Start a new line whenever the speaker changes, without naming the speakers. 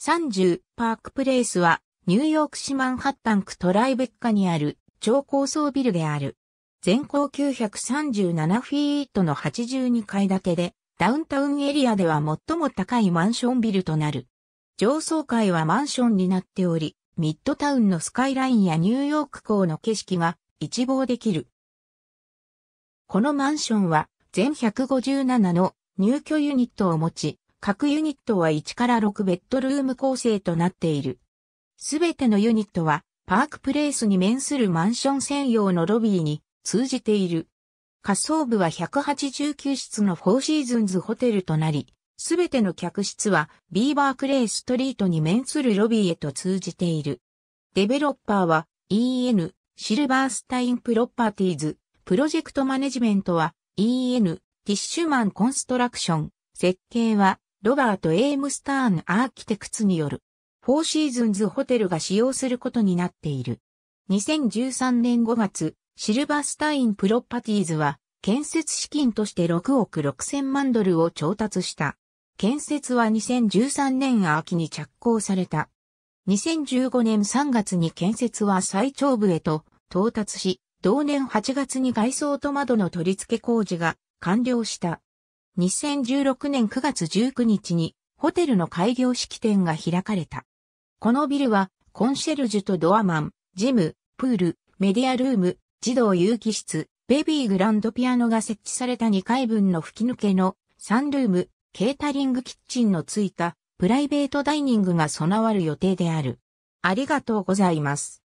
30パークプレイスはニューヨーク市マンハッタン区トライベッカにある超高層ビルである。全高937フィートの82階建てでダウンタウンエリアでは最も高いマンションビルとなる。上層階はマンションになっており、ミッドタウンのスカイラインやニューヨーク港の景色が一望できる。このマンションは全157の入居ユニットを持ち、各ユニットは1から6ベッドルーム構成となっている。すべてのユニットは、パークプレイスに面するマンション専用のロビーに通じている。仮走部は189室のフォーシーズンズホテルとなり、すべての客室はビーバークレイストリートに面するロビーへと通じている。デベロッパーは EN シルバースタインプロパティーズ、プロジェクトマネジメントは EN ティッシュマンコンストラクション、設計はロバート・エイムスターン・アーキテクツによる、フォーシーズンズホテルが使用することになっている。2013年5月、シルバースタイン・プロパティーズは、建設資金として6億6000万ドルを調達した。建設は2013年秋に着工された。2015年3月に建設は最長部へと到達し、同年8月に外装と窓の取り付け工事が完了した。2016年9月19日にホテルの開業式典が開かれた。このビルはコンシェルジュとドアマン、ジム、プール、メディアルーム、児童遊戯室、ベビーグランドピアノが設置された2階分の吹き抜けのサンルーム、ケータリングキッチンのついたプライベートダイニングが備わる予定である。ありがとうございます。